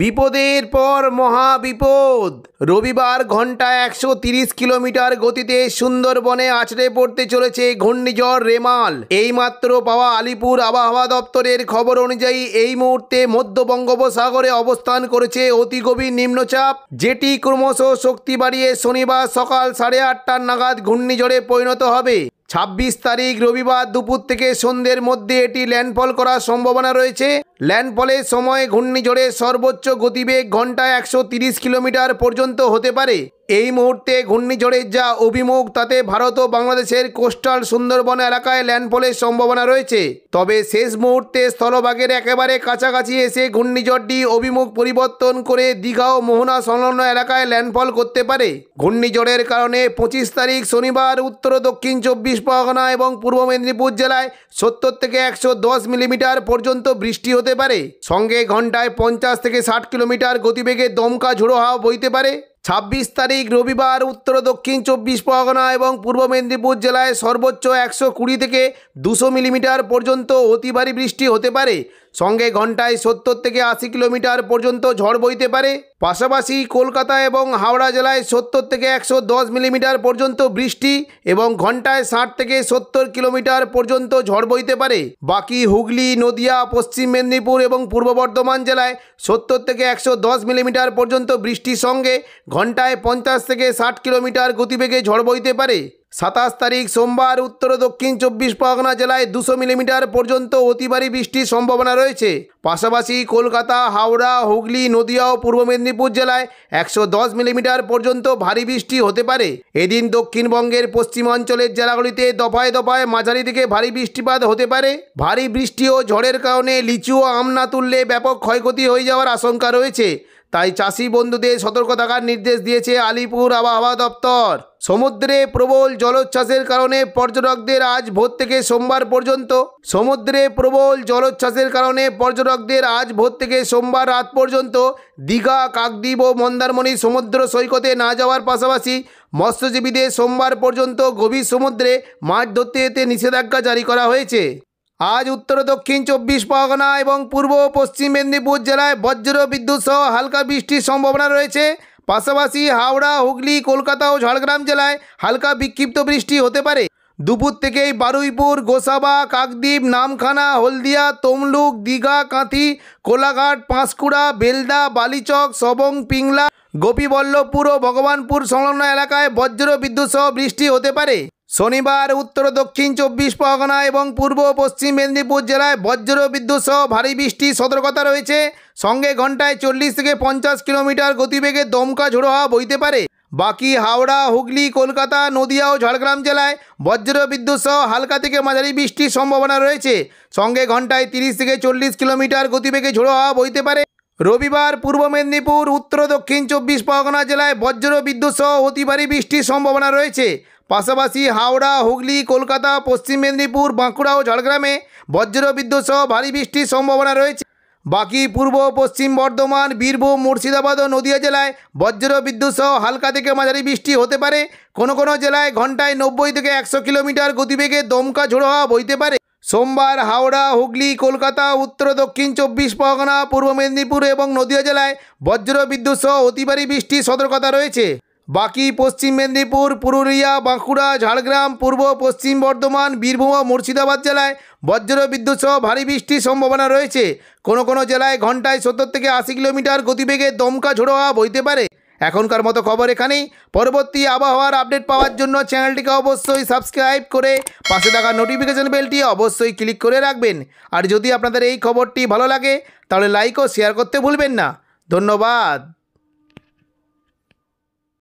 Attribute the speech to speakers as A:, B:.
A: বিপদের পর মহা বিপদ রবিবার ঘন্টা একশো তিরিশ কিলোমিটার গতিতে সুন্দরবনে আছড়ে পড়তে চলেছে ঘূর্ণিঝড় রেমাল এইমাত্র পাওয়া আলিপুর আবহাওয়া দপ্তরের খবর অনুযায়ী এই মুহূর্তে মধ্য বঙ্গোপসাগরে অবস্থান করেছে অতি গভীর নিম্নচাপ যেটি ক্রমশ শক্তি বাড়িয়ে শনিবার সকাল সাড়ে আটটার নাগাদ ঘূর্ণিঝড়ে পরিণত হবে ছাব্বিশ তারিখ রবিবার দুপুর থেকে সন্ধ্যের মধ্যে এটি ল্যান্ডফল করার সম্ভাবনা রয়েছে ল্যান্ডফলের সময় ঘূর্ণিঝড়ের সর্বোচ্চ গতিবেগ ঘন্টা একশো কিলোমিটার পর্যন্ত হতে পারে এই মুহূর্তে ঘূর্ণিঝড়ের যা অভিমুখ তাতে ভারত ও বাংলাদেশের কোস্টাল সুন্দরবন এলাকায় ল্যান্ডফলের সম্ভাবনা রয়েছে তবে শেষ মুহূর্তে স্থলভাগের একেবারে কাছাকাছি এসে ঘূর্ণিঝড়টি অভিমুখ পরিবর্তন করে দীঘা ও মোহনা সংলগ্ন এলাকায় ল্যান্ডফল করতে পারে ঘূর্ণিঝড়ের কারণে পঁচিশ তারিখ শনিবার উত্তর দক্ষিণ চব্বিশ পরগনা এবং পূর্ব মেদিনীপুর জেলায় সত্তর থেকে একশো মিলিমিটার পর্যন্ত বৃষ্টি হতে হতে পারে সঙ্গে ঘন্টায় পঞ্চাশ থেকে ষাট কিলোমিটার গতিবেগে দমকা ঝোড়ো হাওয়া বইতে পারে ছাব্বিশ তারিখ রবিবার উত্তর দক্ষিণ চব্বিশ পরগনা এবং পূর্ব মেদিনীপুর জেলায় সর্বোচ্চ একশো কুড়ি থেকে দুশো মিলিমিটার পর্যন্ত অতি ভারী বৃষ্টি হতে পারে সঙ্গে ঘন্টায় সত্তর থেকে আশি কিলোমিটার পর্যন্ত ঝড় বইতে পারে পাশাপাশি কলকাতা এবং হাওড়া জেলায় সত্তর থেকে একশো দশ মিলিমিটার পর্যন্ত বৃষ্টি এবং ঘন্টায় ষাট থেকে সত্তর কিলোমিটার পর্যন্ত ঝড় বইতে পারে বাকি হুগলি নদিয়া পশ্চিম মেদিনীপুর এবং পূর্ব বর্ধমান জেলায় সত্তর থেকে একশো দশ মিলিমিটার পর্যন্ত বৃষ্টির সঙ্গে ঘন্টায় পঞ্চাশ থেকে ষাট কিলোমিটার গতিবেগে ঝড় বইতে পারে সাতাশ তারিখ সোমবার উত্তর দক্ষিণ চব্বিশ পরগনা জেলায় দুশো মিলিমিটার পর্যন্ত অতিবারী বৃষ্টির সম্ভাবনা রয়েছে পাশাপাশি কলকাতা হাওড়া হুগলি নদিয়া ও পূর্ব মেদিনীপুর জেলায় একশো দশ মিলিমিটার পর্যন্ত ভারী বৃষ্টি হতে পারে এদিন দক্ষিণবঙ্গের পশ্চিমাঞ্চলের জেলাগুলিতে দফায় দফায় মাঝারি থেকে ভারী বৃষ্টিপাত হতে পারে ভারী বৃষ্টি ও ঝড়ের কারণে লিচু ও আম না তুললে ব্যাপক ক্ষয়ক্ষতি হয়ে যাওয়ার আশঙ্কা রয়েছে তাই চাষি বন্ধুদের সতর্ক থাকার নির্দেশ দিয়েছে আলিপুর আবহাওয়া দপ্তর সমুদ্রে প্রবল জলোচ্ছ্বাসের কারণে পর্যটকদের আজ ভোর থেকে সোমবার পর্যন্ত সমুদ্রে প্রবল জলোচ্ছ্বাসের কারণে পর্যটকদের আজ ভোর থেকে সোমবার রাত পর্যন্ত দীঘা কাকদ্বীপ ও মন্দারমণি সমুদ্র সৈকতে না যাওয়ার পাশাপাশি মৎস্যজীবীদের সোমবার পর্যন্ত গভীর সমুদ্রে মাছ ধরতে যেতে নিষেধাজ্ঞা জারি করা হয়েছে আজ উত্তর দক্ষিণ চব্বিশ পরগনা এবং পূর্ব ও পশ্চিম মেদিনীপুর জেলায় বজ্র বিদ্যুৎ সহ হালকা বৃষ্টির সম্ভাবনা রয়েছে পাশাপাশি হাওড়া হুগলি কলকাতা ও ঝাড়গ্রাম জেলায় হালকা বিক্ষিপ্ত বৃষ্টি হতে পারে দুপুর থেকেই বারুইপুর গোসাবা কাকদ্বীপ নামখানা হলদিয়া তমলুক দীঘা কাঁথি কোলাঘাট পাঁশকুড়া বেলদা বালিচক সবং পিংলা গোপীবল্লভপুর ও ভগবানপুর সংলগ্ন এলাকায় বজ্র বিদ্যুৎ সহ বৃষ্টি হতে পারে শনিবার উত্তর দক্ষিণ চব্বিশ পরগনা এবং পূর্ব পশ্চিম মেদিনীপুর জেলায় বজ্র বিদ্যুৎ সহ ভারী বৃষ্টির সতর্কতা রয়েছে সঙ্গে ঘন্টায় চল্লিশ থেকে পঞ্চাশ কিলোমিটার গতিবেগে দমকা ঝোড়ো হওয়া বইতে পারে বাকি হাওড়া হুগলি কলকাতা নদিয়া ও ঝাড়গ্রাম জেলায় বজ্র বিদ্যুৎ সহ হালকা থেকে মাঝারি বৃষ্টির সম্ভাবনা রয়েছে সঙ্গে ঘন্টায় তিরিশ থেকে চল্লিশ কিলোমিটার গতিবেগে ঝোড়ো হওয়া বইতে পারে রবিবার পূর্ব মেদিনীপুর উত্তর দক্ষিণ চব্বিশ পরগনা জেলায় বজ্র বিদ্যুৎ সহ অতি ভারী বৃষ্টির সম্ভাবনা রয়েছে পাশাপাশি হাওড়া হুগলি কলকাতা পশ্চিম মেদিনীপুর বাঁকুড়া ও ঝাড়গ্রামে বজ্র বিদ্যুৎ সহ ভারী বৃষ্টির সম্ভাবনা রয়েছে বাকি পূর্ব পশ্চিম বর্ধমান বীরভূম মুর্শিদাবাদ ও নদীয়া জেলায় বজ্র বিদ্যুৎ সহ হালকা থেকে মাঝারি বৃষ্টি হতে পারে কোনো কোনো জেলায় ঘন্টায় নব্বই থেকে একশো কিলোমিটার গতিবেগে দমকা ঝোড়ো হওয়া বইতে পারে সোমবার হাওড়া হুগলি কলকাতা উত্তর দক্ষিণ চব্বিশ পরগনা পূর্ব মেদিনীপুর এবং নদীয়া জেলায় বজ্র বিদ্যুৎ সহ অতিবারী বৃষ্টির সতর্কতা রয়েছে বাকি পশ্চিম মেদিনীপুর পুরুলিয়া বাঁকুড়া ঝাড়গ্রাম পূর্ব পশ্চিম বর্ধমান বীরভূম মুর্শিদাবাদ জেলায় বজ্র বিদ্যুৎ সহ ভারী বৃষ্টির সম্ভাবনা রয়েছে কোনো কোনো জেলায় ঘন্টায় সত্তর থেকে আশি কিলোমিটার গতিবেগে দমকা ঝোড়ো হওয়া বইতে পারে এখনকার মতো খবর এখানেই পরবর্তী আবহাওয়ার আপডেট পাওয়ার জন্য চ্যানেলটিকে অবশ্যই সাবস্ক্রাইব করে পাশে থাকা নোটিফিকেশন বেলটি অবশ্যই ক্লিক করে রাখবেন আর যদি আপনাদের এই খবরটি ভালো লাগে তাহলে লাইক ও শেয়ার করতে ভুলবেন না ধন্যবাদ